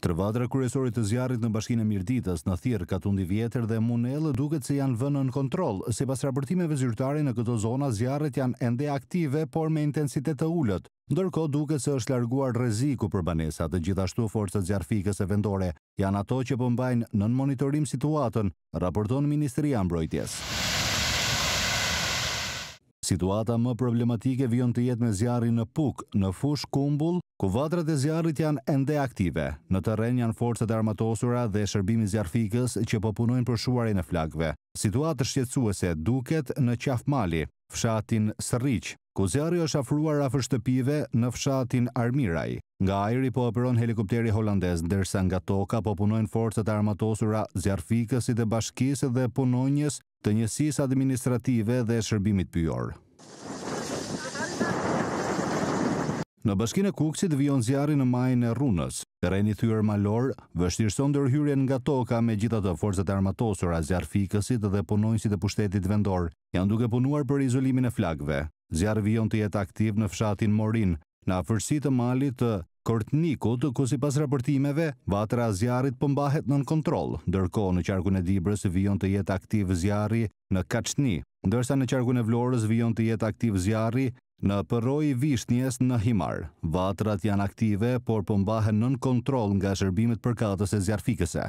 Trevaldra kryesorit të zjarrit në bashkinë Mirditës, në thirr Katundi Vjetër dhe Munell duket se janë vënë në kontroll. Sipas raportimeve zyrtare në këto zona zjarret janë ende aktive por me intensitet të ulët. Ndërkohë duket se është larguar rreziku për banesat. Gjithashtu forcat e vendore janë ato që po mbajnë nën monitorim situatën, raporton Ministria e Mbrojtjes. Situata më problematike vjen të jetë me zjarrin në Puk, në fush Kumbull ku e zjarrit janë ende aktive. Në terren janë forcat armatosura dhe shërbimi zjarfikës që po punojnë për shuarin e flakëve. Situatë shqetësuese duket në Qafmali, fshatin Sërriq, ku zjarri është afruar afër shtëpive në fshatin Armiraj. Nga ajri po operon helikopteri holandez, ndërsa nga toka po punojnë forcat armatosura zjarfikës i të bashkisë dhe punonjës të njësisë administrative dhe shërbimit pyorë. Në bashkinë e Kukësit vion zjarri në majën e Runës. Terreni thyrë malor vështirëson ndërhyrjen nga toka me gjithatë forcat e armatosura zjarfikësit dhe punonjësit e pushtetit vendor. Janë duke punuar për izolimin e flagve. Zjarri vion të jetë aktiv në fshatin Morin, në afërsi të malit të Kortnikut, ku sipas raportimeve, vatra e zjarrit po nën kontroll, ndërkohë në qarkun e Dibrës vion të jetë aktiv zjarri në Kaçni, ndërsa në qarkun e Vlorës vion të jetë aktiv zjarri Në përroj i në Himar, vatrat janë aktive, por përmbahen po nën kontrol nga shërbimet përkatës e zjarfikese.